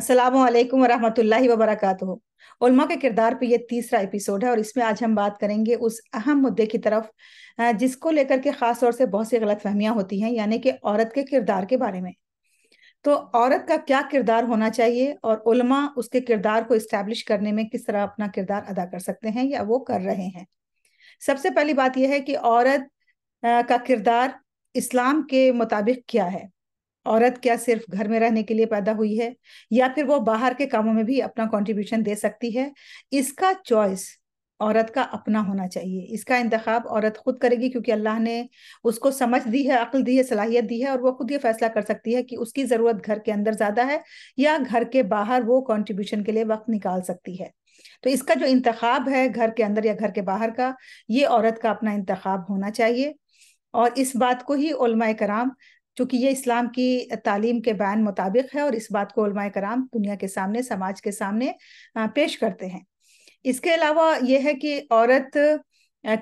अस्सलाम वालेकुम वरहमतुल्लाहि उलमा के किरदार पे ये तीसरा एपिसोड है और इसमें आज हम बात करेंगे उस अहम मुद्दे की तरफ जिसको लेकर के ख़ास तौर से बहुत सी गलत फहमियाँ होती हैं यानी कि औरत के किरदार के बारे में तो औरत का क्या किरदार होना चाहिए और उलमा उसके किरदार को इस्टेब्लिश करने में किस तरह अपना किरदार अदा कर सकते हैं या वो कर रहे हैं सबसे पहली बात यह है कि औरत का किरदार इस्लाम के मुताबिक क्या है औरत क्या सिर्फ घर में रहने के लिए पैदा हुई है या फिर वो बाहर के कामों में भी अपना कंट्रीब्यूशन दे सकती है इसका चॉइस औरत का अपना होना चाहिए इसका इंतखब औरत खुद करेगी क्योंकि अल्लाह ने उसको समझ दी है अक्ल दी है सलाहियत दी है और वो खुद ये फैसला कर सकती है कि उसकी ज़रूरत घर के अंदर ज़्यादा है या घर के बाहर वो कॉन्ट्रीब्यूशन के लिए वक्त निकाल सकती है तो इसका जो इंतखब है घर के अंदर या घर के बाहर का ये औरत का अपना इंतखब होना चाहिए और इस बात को ही कराम चूँकि ये इस्लाम की तालीम के बयान मुताबिक है और इस बात को कराम दुनिया के सामने समाज के सामने पेश करते हैं इसके अलावा ये है कि औरत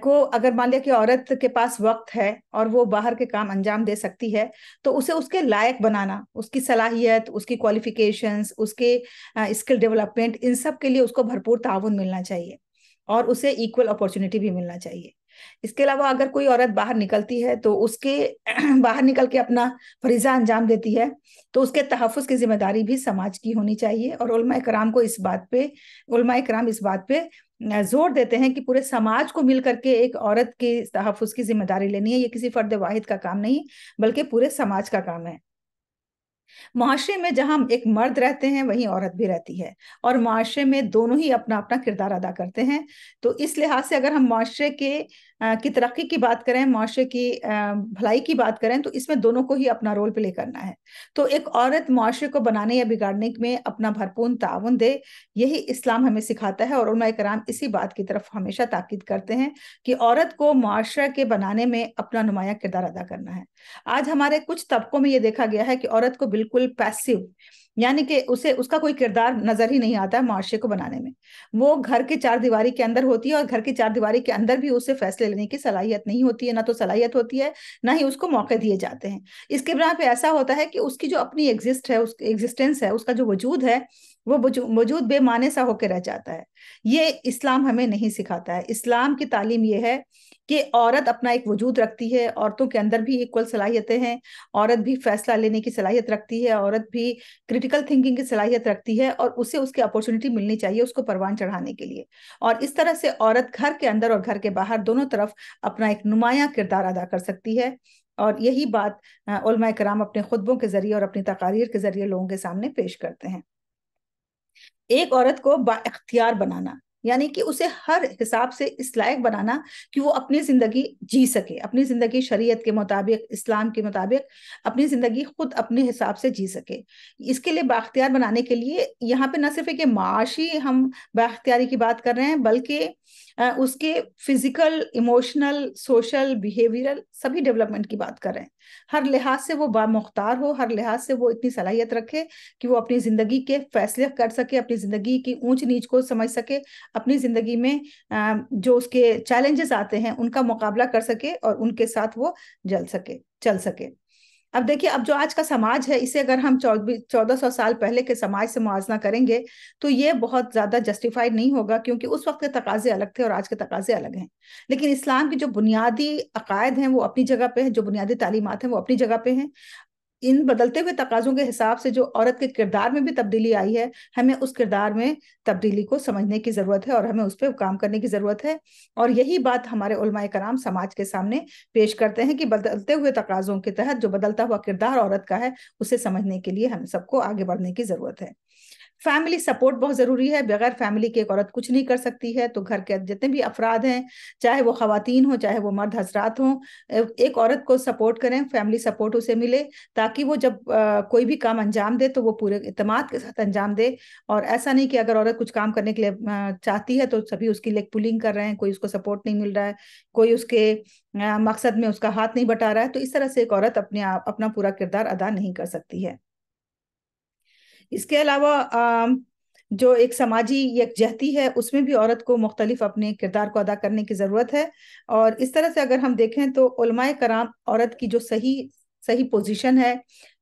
को अगर मान लिया कि औरत के पास वक्त है और वो बाहर के काम अंजाम दे सकती है तो उसे उसके लायक बनाना उसकी सलाहियत उसकी क्वालिफिकेशंस उसके स्किल डेवलपमेंट इन सब के लिए उसको भरपूर ताउन मिलना चाहिए और उसे इक्वल अपॉर्चुनिटी भी मिलना चाहिए इसके अलावा अगर कोई औरत बाहर निकलती है तो उसके बाहर निकल के अपना फरीजा अंजाम देती है तो उसके तहफ़ की जिम्मेदारी भी समाज की होनी चाहिए और कराम को इस बात पे उलमा कराम इस बात पे जोर देते हैं कि पूरे समाज को मिल करके एक औरत के तहफ़ की जिम्मेदारी लेनी है ये किसी फर्द वाहिद का काम नहीं बल्कि पूरे समाज का काम है माशरे में जहां एक मर्द रहते हैं वहीं औरत भी रहती है और माशरे में दोनों ही अपना अपना किरदार अदा करते हैं तो इस लिहाज से अगर हम माशरे के की तरक्की की बात करें माशरे की भलाई की बात करें तो इसमें दोनों को ही अपना रोल प्ले करना है तो एक औरत माशरे को बनाने या बिगाड़ने में अपना भरपूर ताउन दे यही इस्लाम हमें सिखाता है और उन्मा कराम इसी बात की तरफ हमेशा ताकद करते हैं कि औरत को माशरे के बनाने में अपना नुमाया किरदार अदा करना है आज हमारे कुछ तबकों में ये देखा गया है कि औरत को बिल्कुल पैसिव यानी कि उसे उसका कोई किरदार नजर ही नहीं आता है माशरे को बनाने में वो घर के चार दीवारी के अंदर होती है और घर के चार दीवारी के अंदर भी उसे फैसले लेने की सलाहियत नहीं होती है ना तो सलाहियत होती है ना ही उसको मौके दिए जाते हैं इसके बिना पे ऐसा होता है कि उसकी जो अपनी एग्जिस्ट है उस एग्जिस्टेंस है उसका जो वजूद है वो वजूद बेमाने सा होकर रह जाता है ये इस्लाम हमें नहीं सिखाता है इस्लाम की तालीम ये है कि औरत अपना एक वजूद रखती है औरतों के अंदर भी इक्वल सलाहियतें हैं औरत भी फैसला लेने की सलाहियत रखती है औरत भी क्रिटिकल थिंकिंग की सलाहियत रखती है और उसे उसकी अपॉर्चुनिटी मिलनी चाहिए उसको परवान चढ़ाने के लिए और इस तरह से औरत घर के अंदर और घर के बाहर दोनों तरफ अपना एक नुमाया किरदार अदा कर सकती है और यही बात उलमा कराम अपने खुतबों के जरिए और अपनी तकारीर के जरिए लोगों के सामने पेश करते हैं एक औरत को बाख्तियार बनाना यानी कि उसे हर हिसाब से इस लायक बनाना कि वो अपनी जिंदगी जी सके अपनी जिंदगी शरीयत के मुताबिक इस्लाम के मुताबिक अपनी जिंदगी खुद अपने हिसाब से जी सके इसके लिए बाख्तियार बनाने के लिए यहाँ पे न सिर्फ एक माशी हम बाख्तियारी की बात कर रहे हैं बल्कि उसके फिजिकल इमोशनल सोशल बिहेवियरल सभी डेवलपमेंट की बात कर रहे हैं हर लिहाज से वो बामुख्तार हो हर लिहाज से वो इतनी सलाहियत रखे कि वो अपनी ज़िंदगी के फैसले कर सके अपनी ज़िंदगी की ऊंच नीच को समझ सके अपनी जिंदगी में जो उसके चैलेंजेस आते हैं उनका मुकाबला कर सके और उनके साथ वो जल सके चल सके अब देखिए अब जो आज का समाज है इसे अगर हम चौदह सौ साल पहले के समाज से मुआजना करेंगे तो ये बहुत ज्यादा जस्टिफाइड नहीं होगा क्योंकि उस वक्त के तकाजे अलग थे और आज के तकाजे अलग हैं लेकिन इस्लाम की जो बुनियादी अकायद हैं वो अपनी जगह पे हैं जो बुनियादी तालीमत हैं वो अपनी जगह पे हैं इन बदलते हुए तकाजों के हिसाब से जो औरत के किरदार में भी तब्दीली आई है हमें उस किरदार में तब्दीली को समझने की ज़रूरत है और हमें उस पर काम करने की ज़रूरत है और यही बात हमारे उलमाए कराम समाज के सामने पेश करते हैं कि बदलते हुए तकाजों के तहत जो बदलता हुआ किरदार औरत का है उसे समझने के लिए हम सबको आगे बढ़ने की ज़रूरत है फैमिली सपोर्ट बहुत ज़रूरी है बगैर फैमिली के एक औरत कुछ नहीं कर सकती है तो घर के जितने भी अफराद हैं चाहे वो खातन हो चाहे वो मर्द हजरात हों एक औरत को सपोर्ट करें फैमिली सपोर्ट उसे मिले ताकि वो जब आ, कोई भी काम अंजाम दे तो वो पूरे इतमाद के साथ अंजाम दे और ऐसा नहीं कि अगर औरत कुछ काम करने के लिए चाहती है तो सभी उसकी लेग पुलिंग कर रहे हैं कोई उसको सपोर्ट नहीं मिल रहा है कोई उसके मकसद में उसका हाथ नहीं बटा रहा है तो इस तरह से एक औरत अपने आप अपना पूरा किरदार अदा नहीं कर सकती है इसके अलावा जो एक समाजी यकजहती है उसमें भी औरत को मुख्तलिफ अपने किरदार को अदा करने की ज़रूरत है और इस तरह से अगर हम देखें तो कराम औरत की जो सही सही पोजीशन है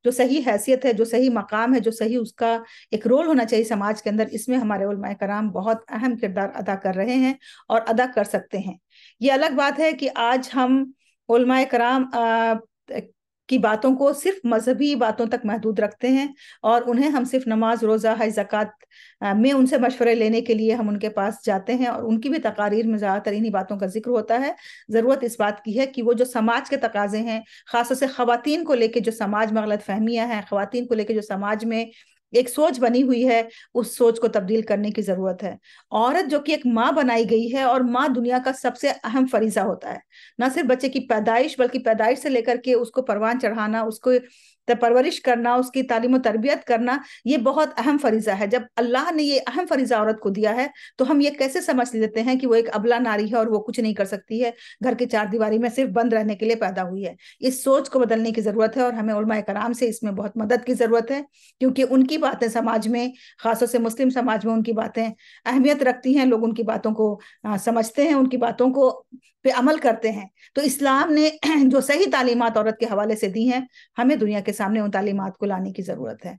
जो सही हैसियत है जो सही मकाम है जो सही उसका एक रोल होना चाहिए समाज के अंदर इसमें हमारे कराम बहुत अहम किरदार अदा कर रहे हैं और अदा कर सकते हैं ये अलग बात है कि आज हम कराम की बातों को सिर्फ मजहबी बातों तक महदूद रखते हैं और उन्हें हम सिर्फ नमाज रोज़ा हज ज़क़़त में उनसे मशवरे लेने के लिए हम उनके पास जाते हैं और उनकी भी तकारीर में ज़्यादातर इन्हीं बातों का जिक्र होता है ज़रूरत इस बात की है कि वो जो समाज के तकाजे हैं ख़ासतौर से ख़वान को लेकर जो समाज में गलत फहमियाँ हैं ख़वान को लेकर जो समाज में एक सोच बनी हुई है उस सोच को तब्दील करने की जरूरत है औरत जो कि एक माँ बनाई गई है और माँ दुनिया का सबसे अहम फरीजा होता है ना सिर्फ बच्चे की पैदाइश बल्कि पैदाइश से लेकर के उसको परवान चढ़ाना उसको परवरिश करना उसकी तालीम तरबियत करना ये बहुत अहम फरीजा है जब अल्लाह ने ये अहम फरीजा औरत को दिया है तो हम ये कैसे समझ लेते हैं कि वो एक अबला नारी है और वो कुछ नहीं कर सकती है घर की चार दीवारी में सिर्फ बंद रहने के लिए पैदा हुई है इस सोच को बदलने की जरूरत है और हमें उलमा कराम से इसमें बहुत मदद की जरूरत है क्योंकि उनकी बातें समाज में खासतौर से मुस्लिम समाज में उनकी बातें अहमियत रखती हैं लोग उनकी बातों को समझते हैं उनकी बातों को पे अमल करते हैं तो इस्लाम ने जो सही तालीमत औरत के हवाले से दी हैं हमें दुनिया के सामने उन तालीमत को लाने की जरूरत है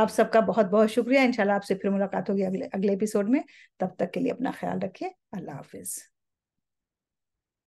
आप सबका बहुत बहुत शुक्रिया इंशाल्लाह आपसे फिर मुलाकात होगी अगले अगले एपिसोड में तब तक के लिए अपना ख्याल रखिए अल्लाह हाफिज़